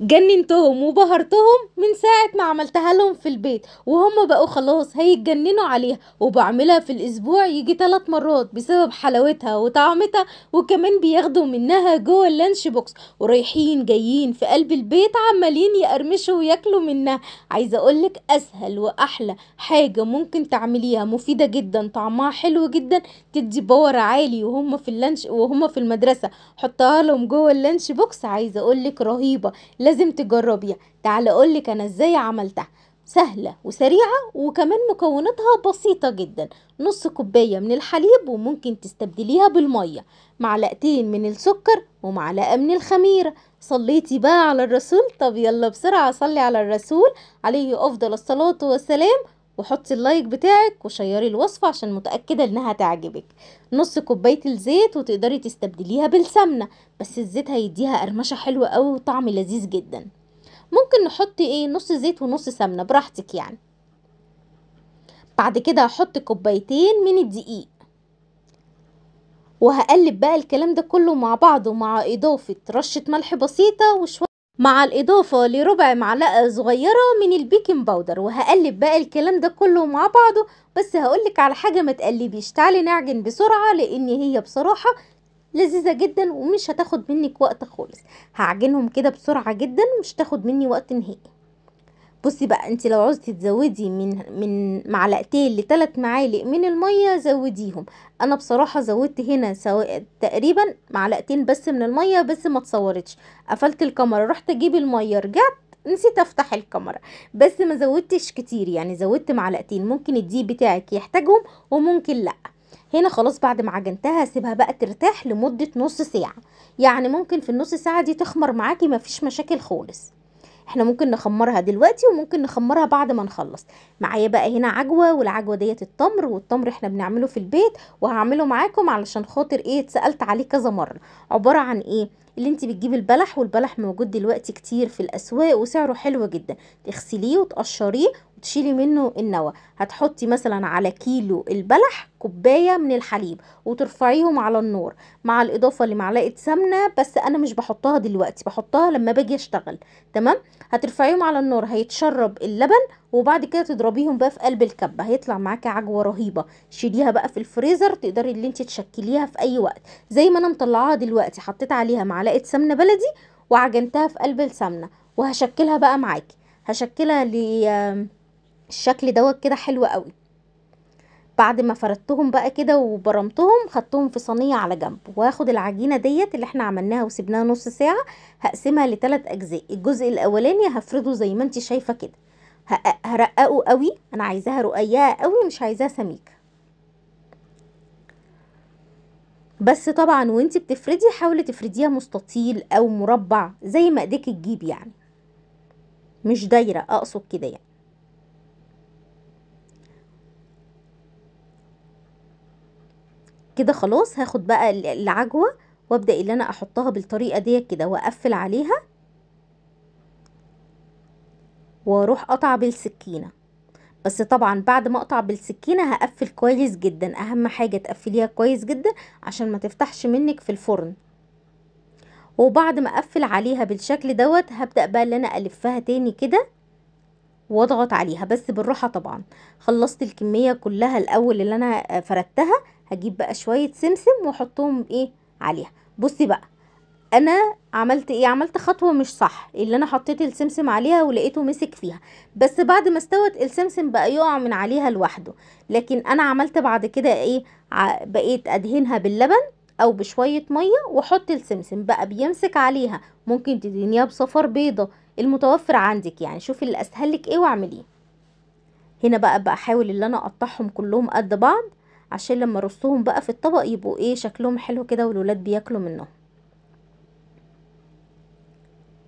جننتهم وبهرتهم من ساعة ما عملتها لهم في البيت وهم بقوا خلاص هيتجننوا عليها وبعملها في الأسبوع يجي ثلاث مرات بسبب حلاوتها وطعمتها وكمان بياخدوا منها جوه اللانش بوكس ورايحين جايين في قلب البيت عمالين يقرمشوا وياكلوا منها عايزة أقولك أسهل وأحلى حاجة ممكن تعمليها مفيدة جدا طعمها حلو جدا تدي باور عالي وهم في اللانش وهم في المدرسة حطها لهم جوه اللانش بوكس عايزة أقولك رهيبة لازم تجربيها تعال اقولك انا ازاي عملتها سهلة وسريعة وكمان مكوناتها بسيطة جدا نص كوباية من الحليب وممكن تستبدليها بالمية معلقتين من السكر ومعلقة من الخميرة صليتي بقى على الرسول طب يلا بسرعة صلي على الرسول عليه أفضل الصلاة والسلام وحطي اللايك بتاعك وشيري الوصفة عشان متأكدة انها تعجبك نص كوباية الزيت وتقدري تستبدليها بالسمنة بس الزيت هيديها قرمشة حلوة قوي وطعم لذيذ جدا ممكن نحط ايه نص زيت ونص سمنة براحتك يعني بعد كده هحط كوبايتين من الدقيق وهقلب بقى الكلام ده كله مع بعضه مع اضافة رشة ملح بسيطة وشوية مع الإضافة لربع معلقة صغيرة من البيكنج باودر وهقلب بقى الكلام ده كله مع بعضه بس هقولك على حاجة ما تقلبيش تعالي نعجن بسرعة لأن هي بصراحة لذيذة جدا ومش هتاخد منك وقت خالص هعجنهم كده بسرعة جدا ومش هتاخد مني وقت نهائي بصي بقى انت لو عوزتي تزودي من من معلقتين لثلاث معالق من الميه زوديهم انا بصراحه زودت هنا سو... تقريبا معلقتين بس من الميه بس ما اتصورتش قفلت الكاميرا رحت اجيب الميه رجعت نسيت افتح الكاميرا بس ما زودتش كتير يعني زودت معلقتين ممكن الديب بتاعك يحتاجهم وممكن لا هنا خلاص بعد ما عجنتها سيبها بقى ترتاح لمده نص ساعه يعني ممكن في النص ساعه دي تخمر معاكي مفيش مشاكل خالص احنا ممكن نخمرها دلوقتي وممكن نخمرها بعد ما نخلص معايا بقى هنا عجوة والعجوة ديت التمر والتمر احنا بنعمله في البيت وهعمله معاكم علشان خاطر ايه اتسألت عليه كذا مرة عبارة عن ايه اللي انت بتجيبي البلح والبلح موجود دلوقتي كتير في الاسواق وسعره حلو جدا تغسليه وتقشريه هتشيلي منه النوى هتحطي مثلا على كيلو البلح كوبايه من الحليب وترفعيهم على النار مع الاضافه لمعلقه سمنه بس انا مش بحطها دلوقتي بحطها لما باجي اشتغل تمام هترفعيهم على النار هيتشرب اللبن وبعد كده تضربيهم بقى في قلب الكبه هيطلع معاكي عجوه رهيبه شيليها بقى في الفريزر تقدري اللي انت تشكليها في اي وقت زي ما انا مطلعاها دلوقتي حطيت عليها معلقه سمنه بلدي وعجنتها في قلب السمنه وهشكلها بقى معاكي هشكلها ل الشكل دوت كده حلو قوي بعد ما فردتهم بقى كده وبرمتهم خدتهم في صينيه على جنب واخد العجينه ديت اللي احنا عملناها وسبناها نص ساعه هقسمها لتلات اجزاء الجزء الاولاني هفرده زي ما انت شايفه كده هرققه قوي انا عايزاها رقيقه قوي مش عايزاها سميكه بس طبعا وانت بتفردي حاولي تفرديها مستطيل او مربع زي ما ايديك تجيب يعني مش دايره اقصد كده يعني كده خلاص هاخد بقى العجوة وابدأ اللي انا احطها بالطريقة دي كده واقفل عليها واروح قطع بالسكينة بس طبعا بعد ما اقطع بالسكينة هقفل كويس جدا اهم حاجة تقفليها كويس جدا عشان ما تفتحش منك في الفرن وبعد ما اقفل عليها بالشكل دوت هبدأ بقى اللي انا الفها تاني كده واضغط عليها بس بالراحة طبعا خلصت الكمية كلها الاول اللي انا فردتها هجيب بقى شوية سمسم واحطهم ايه عليها بصي بقى انا عملت ايه عملت خطوه مش صح اللي انا حطيت السمسم عليها ولقيته مسك فيها بس بعد ما استوت السمسم بقى يقع من عليها لوحده لكن انا عملت بعد كده ايه بقيت ادهنها باللبن او بشويه ميه واحط السمسم بقى بيمسك عليها ممكن تدهنيها بصفر بيضه المتوفر عندك يعني شوفي اللي اسهل لك ايه واعمليه هنا بقى بحاول ان انا اقطعهم كلهم قد بعض عشان لما ارصهم بقى في الطبق يبقوا ايه شكلهم حلو كده والولاد بياكلوا منهم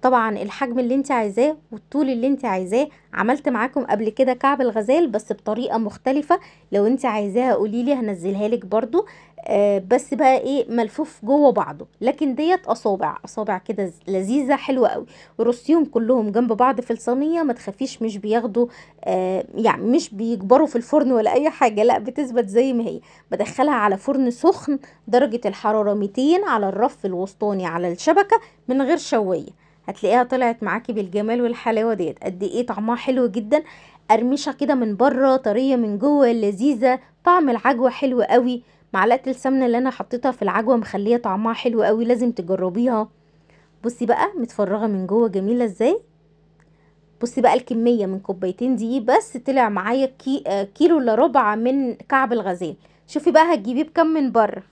طبعا الحجم اللي انت عايزاه والطول اللي انت عايزاه عملت معاكم قبل كده كعب الغزال بس بطريقه مختلفه لو انت عايزاها قوليلي هنزلها لك برضو آه بس بقى ايه ملفوف جوه بعضه لكن ديت اصابع اصابع كده لذيذه حلوه قوي رصيهم كلهم جنب بعض في الصينيه ما تخافيش مش بياخدوا آه يعني مش بيكبروا في الفرن ولا اي حاجه لا بتثبت زي ما هي بدخلها على فرن سخن درجه الحراره 200 على الرف الوسطاني على الشبكه من غير شوية هتلاقيها طلعت معاكي بالجمال والحلاوه ديت قد ايه طعمها حلو جدا قرمشه كده من بره طريه من جوه لذيذه طعم العجوه حلو قوي معلقه السمنه اللي انا حطيتها في العجوه مخليه طعمها حلو قوي لازم تجربيها بصي بقى متفرغه من جوه جميله ازاي بصي بقى الكميه من كوبايتين دي بس طلع معايا كي كيلو الا ربع من كعب الغزال شوفي بقى هتجيبيه بكم من بره